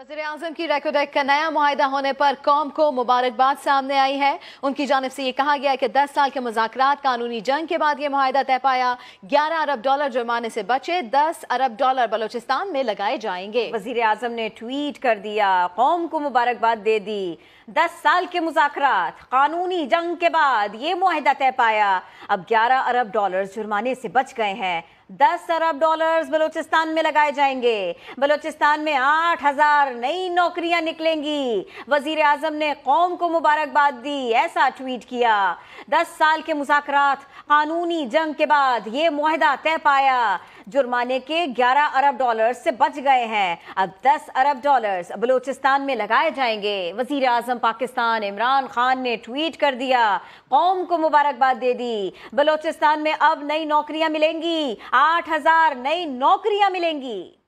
वजीर अजम की रेकोडेक का नया माहिदा होने पर कौम को मुबारकबाद सामने आई है उनकी जानब से ये कहा गया कि दस साल के मुजाकर कानूनी जंग के बाद ये माहिदा तय पाया ग्यारह अरब डॉलर जुर्माने से बचे दस अरब डॉलर बलोचिस्तान में लगाए जाएंगे वजीर अजम ने ट्वीट कर दिया कौम को मुबारकबाद दे दी दस साल के मुजाकर कानूनी जंग के बाद ये माहिदा तय पाया अब ग्यारह अरब डॉलर जुर्माने से बच गए हैं दस अरब डॉलर्स बलूचिस्तान में लगाए जाएंगे बलूचिस्तान में आठ हजार नई नौकरियां निकलेंगी वजीर आजम ने कौम को मुबारकबाद दी ऐसा ट्वीट किया दस साल के मुजाकर कानूनी जंग के बाद ये माहिदा तय पाया जुर्माने के 11 अरब डॉलर से बच गए हैं अब 10 अरब डॉलर्स बलूचिस्तान में लगाए जाएंगे वजीर आजम पाकिस्तान इमरान खान ने ट्वीट कर दिया कौम को मुबारकबाद दे दी बलूचिस्तान में अब नई नौकरियां मिलेंगी आठ हजार नई नौकरियां मिलेंगी